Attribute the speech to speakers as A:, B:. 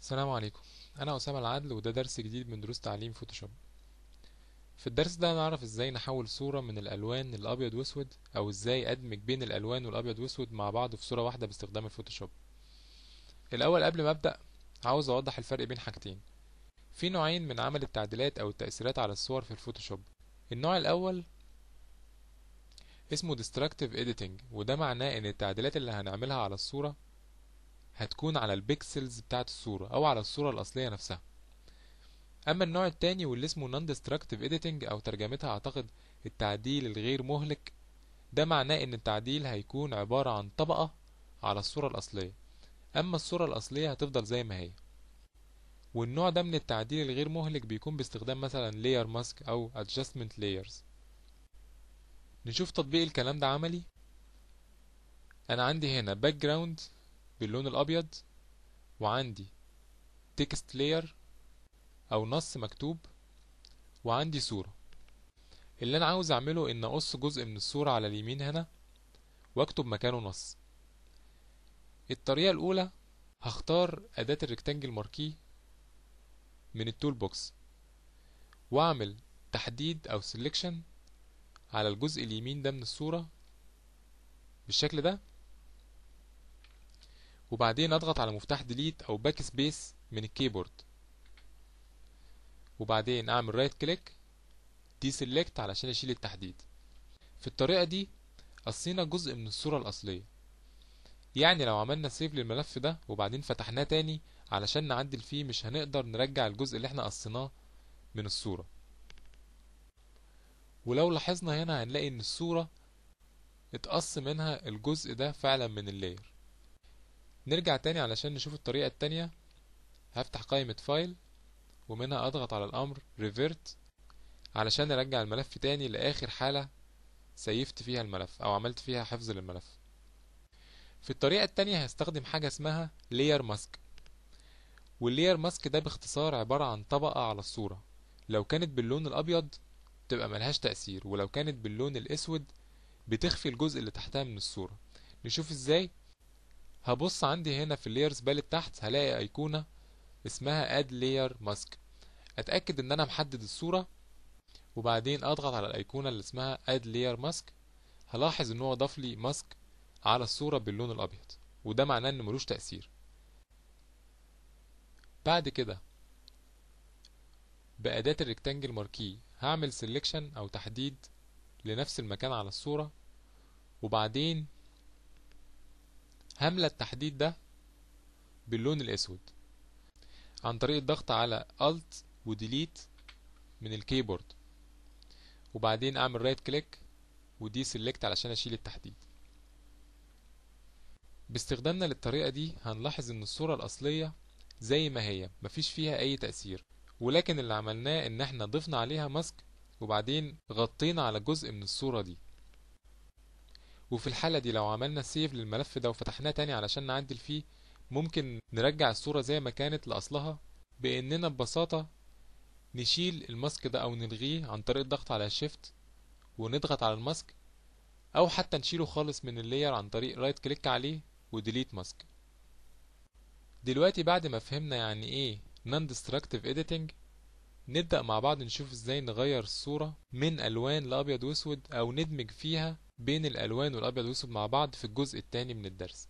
A: السلام عليكم انا اسامه العدل وده درس جديد من دروس تعليم فوتوشوب في الدرس ده هنعرف ازاي نحول صوره من الالوان للابيض واسود او ازاي ادمج بين الالوان والابيض واسود مع بعض في صوره واحده باستخدام الفوتوشوب الاول قبل ما ابدا عاوز اوضح الفرق بين حاجتين في نوعين من عمل التعديلات او التاثيرات على الصور في الفوتوشوب النوع الاول اسمه destructive editing وده معناه ان التعديلات اللي هنعملها على الصوره هتكون على البيكسلز بتاعت الصورة أو على الصورة الأصلية نفسها أما النوع التاني واللي اسمه non destructive editing أو ترجمتها أعتقد التعديل الغير مهلك ده معناه إن التعديل هيكون عبارة عن طبقة على الصورة الأصلية أما الصورة الأصلية هتفضل زي ما هي والنوع ده من التعديل الغير مهلك بيكون باستخدام مثلا layer mask أو adjustment layers نشوف تطبيق الكلام ده عملي أنا عندي هنا background باللون الابيض وعندي تكست لاير او نص مكتوب وعندي صورة اللي انا عاوز اعمله ان اقص جزء من الصورة على اليمين هنا واكتب مكانه نص الطريقة الاولى هختار اداة الريكتانجل ماركي من التول بوكس واعمل تحديد او سيلكشن على الجزء اليمين ده من الصورة بالشكل ده وبعدين اضغط على مفتاح ديليت او باك سبيس من الكيبورد وبعدين اعمل رايت كليك دي سيلكت علشان اشيل التحديد في الطريقة دي قصينا جزء من الصورة الأصلية يعني لو عملنا سيف للملف ده وبعدين فتحناه تاني علشان نعدل فيه مش هنقدر نرجع الجزء اللي احنا قصيناه من الصورة ولو لاحظنا هنا هنلاقي ان الصورة اتقص منها الجزء ده فعلا من اللاير نرجع تاني علشان نشوف الطريقة التانية هفتح قائمة فايل ومنها اضغط على الامر ريفيرت علشان ارجع الملف تاني لاخر حالة سيفت فيها الملف او عملت فيها حفظ للملف في الطريقة التانية هستخدم حاجة اسمها layer mask واللير ماسك ده باختصار عبارة عن طبقة على الصورة لو كانت باللون الأبيض تبقى ملهاش تأثير ولو كانت باللون الأسود بتخفي الجزء اللي تحتها من الصورة نشوف ازاي هبص عندي هنا في layers بالي تحت هلاقي ايقونة اسمها اد layer ماسك اتأكد ان انا محدد الصورة وبعدين اضغط على الايقونة اللي اسمها اد layer ماسك هلاحظ ان هو ضاف لي ماسك على الصورة باللون الابيض وده معناه ان ملوش تأثير بعد كده بأداة الريكتانجل ماركي هعمل سيلكشن او تحديد لنفس المكان على الصورة وبعدين هملى التحديد ده باللون الأسود عن طريق الضغط على Alt وديليت من الكيبورد وبعدين أعمل رايت كليك ودي سيلكت علشان أشيل التحديد باستخدامنا للطريقة دي هنلاحظ إن الصورة الأصلية زي ما هي مفيش فيها أي تأثير ولكن اللي عملناه إن احنا ضفنا عليها ماسك وبعدين غطينا على جزء من الصورة دي وفي الحالة دي لو عملنا سيف للملف ده وفتحناه تاني علشان نعدل فيه ممكن نرجع الصورة زي ما كانت لأصلها بإننا ببساطة نشيل الماسك ده أو نلغيه عن طريق الضغط على شيفت ونضغط على الماسك أو حتى نشيله خالص من اللاير عن طريق رايت كليك عليه وديليت ماسك دلوقتي بعد ما فهمنا يعني ايه نون ديستركتيف ايديتنج نبدأ مع بعض نشوف ازاي نغير الصورة من ألوان لأبيض وأسود أو ندمج فيها بين الألوان والأبيض والأسود مع بعض في الجزء التاني من الدرس